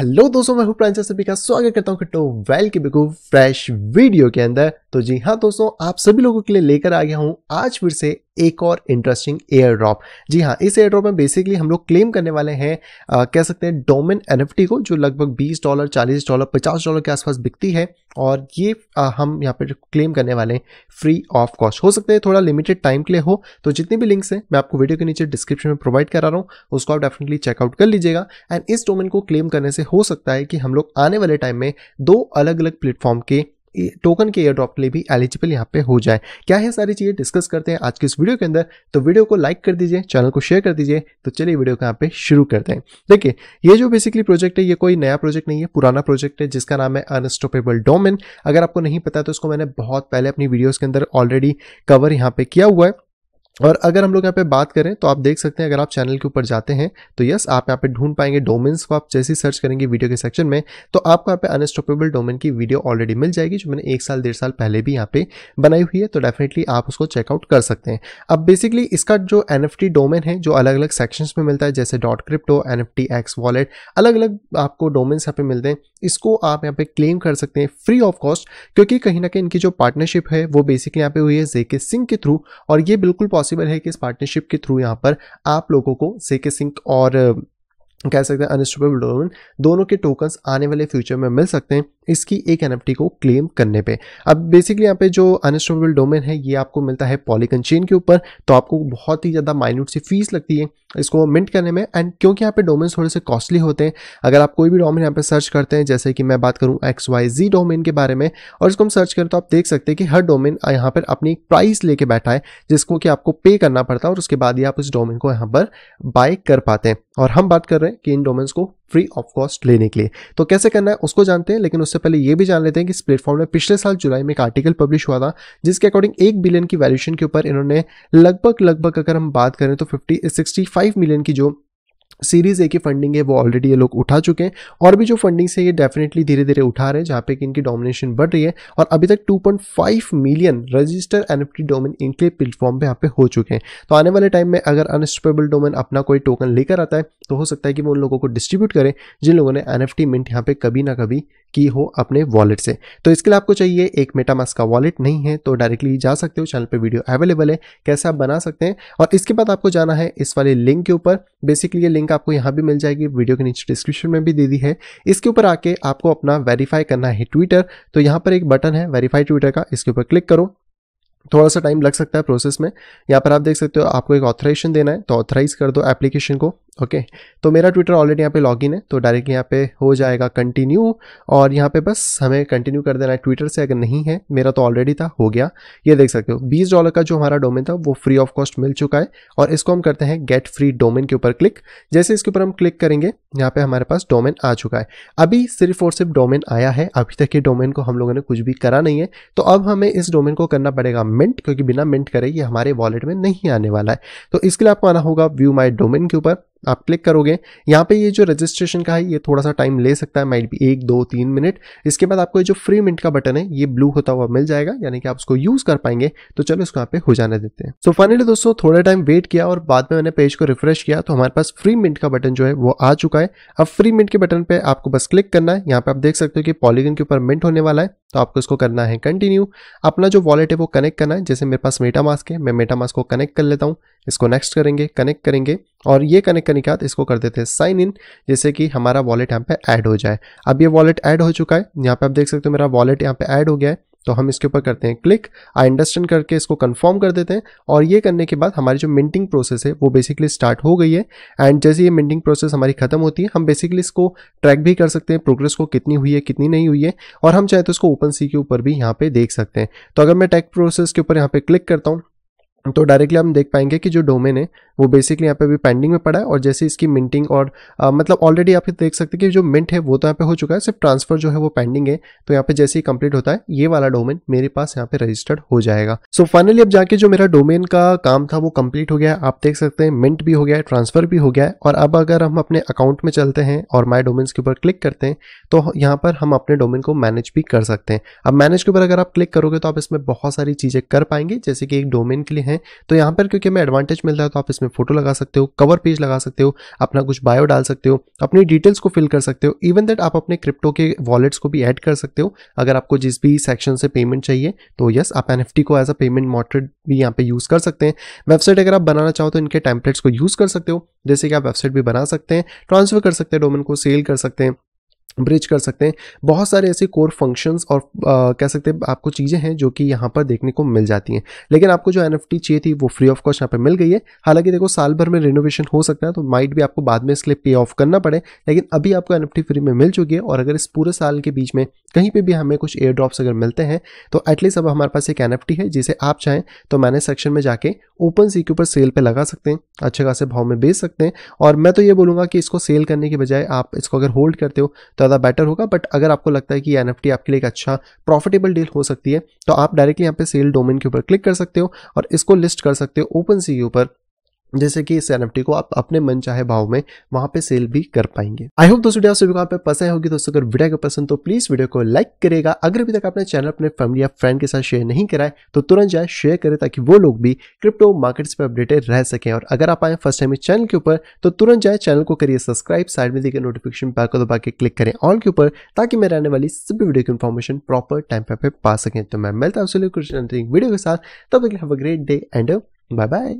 hello दोस्तों मैं हूं सभी का स्वागत करता हूं खट्टो वेल के बिकू फ्रेश वीडियो के अंदर तो जी हां दोस्तों आप सभी लोगों के लिए लेकर आ गया हूं आज फिर से एक और इंटरेस्टिंग एयर ड्रॉप जी हाँ इस एयर ड्रॉप में बेसिकली हम लोग क्लेम करने वाले हैं आ, कह सकते हैं डोमिन एन को जो लगभग 20 डॉलर 40 डॉलर 50 डॉलर के आसपास बिकती है और ये आ, हम यहाँ पर क्लेम करने वाले हैं फ्री ऑफ कॉस्ट हो सकता है थोड़ा लिमिटेड टाइम के लिए हो तो जितने भी लिंक्स हैं मैं आपको वीडियो के नीचे डिस्क्रिप्शन में प्रोवाइड करा रहा हूँ उसको आप डेफिनेटली चेकआउट कर लीजिएगा एंड इस डोमेन को क्लेम करने से हो सकता है कि हम लोग आने वाले टाइम में दो अलग अलग प्लेटफॉर्म के टोकन के एयर ड्रॉप के लिए भी एलिजिबल यहाँ पे हो जाए क्या है सारी चीज़ें डिस्कस करते हैं आज के इस वीडियो के अंदर तो वीडियो को लाइक कर दीजिए चैनल को शेयर कर दीजिए तो चलिए वीडियो को यहाँ पे शुरू करते हैं देखिए ये जो बेसिकली प्रोजेक्ट है ये कोई नया प्रोजेक्ट नहीं है पुराना प्रोजेक्ट है जिसका नाम है अनस्टॉपेबल डोमिन अगर आपको नहीं पता तो इसको मैंने बहुत पहले अपनी वीडियोज़ के अंदर ऑलरेडी कवर यहाँ पे किया हुआ है और अगर हम लोग यहाँ पे बात करें तो आप देख सकते हैं अगर आप चैनल के ऊपर जाते हैं तो यस आप यहाँ पे ढूंढ पाएंगे डोमेन्स को आप जैसे ही सर्च करेंगे वीडियो के सेक्शन में तो आपको यहाँ पे अनस्टॉपेबल डोमेन की वीडियो ऑलरेडी मिल जाएगी जो मैंने एक साल डेढ़ साल पहले भी यहाँ पे बनाई हुई है तो डेफिनेटली आप उसको चेकआउट कर सकते हैं अब बेसिकली इसका जो एन डोमेन है जो अलग अलग सेक्शंस में मिलता है जैसे dot crypto N F T X wallet अलग अलग आपको डोमेन्स यहाँ पे मिलते हैं इसको आप यहाँ पे क्लेम कर सकते हैं फ्री ऑफ कॉस्ट क्योंकि कहीं ना कहीं इनकी जो पार्टनरशिप है वो बेसिकली यहाँ पे हुई है जेके सिंह के थ्रू और ये बिल्कुल पॉसिबल है कि इस पार्टनरशिप के थ्रू यहाँ पर आप लोगों को सेके सिंक और कह सकते हैं अनस्टेबल डोमेन दोनों के टोकन्स आने वाले फ्यूचर में मिल सकते हैं इसकी एक एन को क्लेम करने पे अब बेसिकली यहाँ पे जो अनस्टॉपेबल डोमेन है ये आपको मिलता है पॉलिकन चेन के ऊपर तो आपको बहुत ही ज़्यादा माइन्यूट सी फीस लगती है इसको मिंट करने में एंड क्योंकि यहाँ पे डोमेन थोड़े से कॉस्टली होते हैं अगर आप कोई भी डोमेन यहाँ पे सर्च करते हैं जैसे कि मैं बात करूँ एक्स वाई जी डोमेन के बारे में और इसको हम सर्च करें तो आप देख सकते हैं कि हर डोमेन यहाँ पर अपनी एक प्राइस लेके बैठा है जिसको कि आपको पे करना पड़ता है और उसके बाद ही आप इस डोमेन को यहाँ पर बाय कर पाते हैं और हम बात कर रहे हैं कि इन डोमेन्स को फ्री ऑफ कॉस्ट लेने के लिए तो कैसे करना है उसको जानते हैं लेकिन उससे पहले ये भी जान लेते हैं कि इस प्लेटफॉर्म में पिछले साल जुलाई में एक आर्टिकल पब्लिश हुआ था जिसके अकॉर्डिंग एक बिलियन की वैल्यूशन के ऊपर इन्होंने लगभग लगभग अगर हम बात करें तो फिफ्टी सिक्सटी फाइव मिलियन की जो सीरीज़ ए की फंडिंग है वो ऑलरेडी ये लोग उठा चुके हैं और भी जो फंडिंग से ये डेफिनेटली धीरे धीरे उठा रहे हैं जहाँ पे कि इनकी डोमिनेशन बढ़ रही है और अभी तक 2.5 million register N F T domain इनके प्लेटफॉर्म पे यहाँ पे हो चुके हैं तो आने वाले टाइम में अगर अनस्टेबल डोमेन अपना कोई टोकन लेकर आता है तो हो सकता है कि वो उन लोगों को डिस्ट्रीब्यूट करें जिन लोगों ने एन एफ टी मिंट यहाँ पे कभी ना कभी की हो अपने वॉलेट से तो इसके लिए आपको चाहिए एक मेटामास का वॉलेट नहीं है तो डायरेक्टली जा सकते हो चैनल पर वीडियो अवेलेबल है कैसे आप बना सकते हैं और इसके बाद आपको जाना है इस वाले लिंक के ऊपर बेसिकली ये लिंक आपको यहाँ भी मिल जाएगी वीडियो के नीचे डिस्क्रिप्शन में भी दे दी है इसके ऊपर आके आपको अपना वेरीफाई करना है ट्विटर तो यहाँ पर एक बटन है वेरीफाई ट्विटर का इसके ऊपर क्लिक करो थोड़ा सा टाइम लग सकता है प्रोसेस में यहाँ पर आप देख सकते हो आपको एक ऑथराइजेशन देना है तो ऑथराइज कर दो एप्लीकेशन को ओके okay, तो मेरा ट्विटर ऑलरेडी यहाँ पे लॉगिन है तो डायरेक्ट यहाँ पे हो जाएगा कंटिन्यू और यहाँ पे बस हमें कंटिन्यू कर देना है ट्विटर से अगर नहीं है मेरा तो ऑलरेडी था हो गया ये देख सकते हो 20 डॉलर का जो हमारा डोमेन था वो फ्री ऑफ कॉस्ट मिल चुका है और इसको हम करते हैं गेट फ्री डोमेन के ऊपर क्लिक जैसे इसके ऊपर हम क्लिक करेंगे यहाँ पर हमारे पास डोमेन आ चुका है अभी सिर्फ और सिर्फ डोमेन आया है अभी तक ये डोमेन को हम लोगों ने कुछ भी करा नहीं है तो अब हमें इस डोमेन को करना पड़ेगा मिंट क्योंकि बिना मिंट करे ये हमारे वॉलेट में नहीं आने वाला है तो इसके लिए आपको आना होगा व्यू माई डोमेन के ऊपर आप क्लिक करोगे यहाँ पे ये जो रजिस्ट्रेशन का है ये थोड़ा सा टाइम ले सकता है माइट भी एक दो तीन मिनट इसके बाद आपको ये जो फ्री मिनट का बटन है ये ब्लू होता हुआ मिल जाएगा यानी कि आप उसको यूज कर पाएंगे तो चलो इसको यहाँ पे हो जाने देते हैं सो so, फाइनली दोस्तों थोड़ा टाइम वेट किया और बाद में मैंने पेज को रिफ्रेश किया तो हमारे पास फ्री मिनट का बटन जो है वो आ चुका है अब फ्री मिनट के बटन पर आपको बस क्लिक करना है यहाँ पे आप देख सकते हो कि पॉलीगन के ऊपर मिनट होने वाला है तो आपको इसको करना है कंटिन्यू अपना जो वॉलेट है वो कनेक्ट करना है जैसे मेरे पास मेटा मास्क है मैं मेटा मास्क को कनेक्ट कर लेता हूँ इसको नेक्स्ट करेंगे कनेक्ट करेंगे और ये कनेक्ट करने के बाद इसको कर देते हैं साइन इन जैसे कि हमारा वॉलेट यहाँ पे ऐड हो जाए अब ये वॉलेट ऐड हो चुका है यहाँ पे आप देख सकते हो मेरा वॉलेट यहाँ पे ऐड हो गया है तो हम इसके ऊपर करते हैं क्लिक आई अंडरस्टैंड करके इसको कंफर्म कर देते हैं और ये करने के बाद हमारी जो मिंटिंग प्रोसेस है वो बेसिकली स्टार्ट हो गई है एंड जैसे ये मिंटिंग प्रोसेस हमारी खत्म होती है हम बेसिकली इसको ट्रैक भी कर सकते हैं प्रोग्रेस को कितनी हुई है कितनी नहीं हुई है और हम चाहे तो इसको ओपन सी के ऊपर भी यहाँ पे देख सकते हैं तो अगर मैं टैक प्रोसेस के ऊपर यहाँ पे क्लिक करता हूँ तो डायरेक्टली हम देख पाएंगे कि जो डोमेन है वो बेसिकली यहाँ पे अभी पेंडिंग में पड़ा है और जैसे इसकी मिंटिंग और आ, मतलब ऑलरेडी आप देख सकते हैं कि जो मिंट है वो तो यहाँ पे हो चुका है सिर्फ ट्रांसफर जो है वो पेंडिंग है तो यहाँ पे जैसे ही कंप्लीट होता है ये वाला डोमेन मेरे पास यहाँ पे रजिस्टर्ड हो जाएगा सो so, फाइनली अब जाके जो मेरा डोमेन का काम था वो कम्प्लीट हो गया आप देख सकते हैं मिंट भी हो गया है ट्रांसफर भी हो गया है और अब अगर हम अपने अकाउंट में चलते हैं और माई डोमेन्स के ऊपर क्लिक करते हैं तो यहाँ पर हम अपने डोमेन को मैनेज भी कर सकते हैं अब मैनेज के ऊपर अगर आप क्लिक करोगे तो आप इसमें बहुत सारी चीज़ें कर पाएंगे जैसे कि एक डोमेन के लिए हैं तो यहाँ पर क्योंकि हमें एडवांटेज मिल रहा है तो आप इसमें फोटो लगा सकते हो कवर पेज लगा सकते हो अपना कुछ बायो डाल सकते हो अपनी डिटेल्स को फिल कर सकते हो इवन दैट आप अपने क्रिप्टो के वॉलेट्स को भी ऐड कर सकते हो अगर आपको जिस भी सेक्शन से पेमेंट चाहिए तो यस आप एन को एज अ पेमेंट मॉडरेट भी यहाँ पे यूज़ कर सकते हैं वेबसाइट अगर आप बनाना चाहो तो इनके टेम्पलेट्स को यूज़ कर सकते हो जैसे कि आप वेबसाइट भी बना सकते हैं ट्रांसफर कर सकते हैं डोमेन को सेल कर सकते हैं ब्रिज कर सकते हैं बहुत सारे ऐसे कोर फंक्शंस और आ, कह सकते हैं आपको चीज़ें हैं जो कि यहाँ पर देखने को मिल जाती हैं लेकिन आपको जो एन चाहिए थी वो फ्री ऑफ कॉस्ट यहाँ पर मिल गई है हालांकि देखो साल भर में रिनोवेशन हो सकता है तो माइट भी आपको बाद में इसके लिए पे ऑफ करना पड़े लेकिन अभी आपको एन फ्री में मिल चुकी है और अगर इस पूरे साल के बीच में कहीं पर भी हमें कुछ एयर ड्रॉप्स अगर मिलते हैं तो एटलीस्ट अब हमारे पास एक एन है जिसे आप चाहें तो मैंने सेक्शन में जाके ओपन सी के ऊपर सेल पर लगा सकते हैं अच्छे खासे भाव में बेच सकते हैं और मैं तो ये बोलूँगा कि इसको सेल करने के बजाय आप इसको अगर होल्ड करते हो तो ज़्यादा बेटर होगा बट अगर आपको लगता है कि एन आपके लिए एक अच्छा प्रॉफिटेबल डील हो सकती है तो आप डायरेक्टली यहाँ पे सेल डोमेन के ऊपर क्लिक कर सकते हो और इसको लिस्ट कर सकते हो ओपन सी ऊपर जैसे कि इस एनएफटी को आप अपने मन चाहे भाव में वहां पे सेल भी कर पाएंगे आई होप दोस्तों वीडियो सभी को पे पसंद होगी दोस्तों अगर वीडियो को पसंद तो प्लीज वीडियो को लाइक करेगा अगर अभी तक आपने चैनल अपने फैमिली या फ्रेंड के साथ शेयर नहीं कराए तो तुरंत जाए शेयर करें ताकि वो लोग भी क्रिप्टो मार्केट्स पर अपडेटेड रह सकें और अगर आप आए फर्स्ट टाइम इस चैनल के ऊपर तो तुरंत जाए चैनल को करिए सब्सक्राइब साइड में देखिए नोटिफिकेशन पैक को दबा के क्लिक करें ऑल के ऊपर ताकि मेरे आने वाली सभी वीडियो की इन्फॉर्मेशन प्रॉपर टाइम पर पा सकें तो मैं मिलता हूँ वीडियो के साथ तब तक great day and bye bye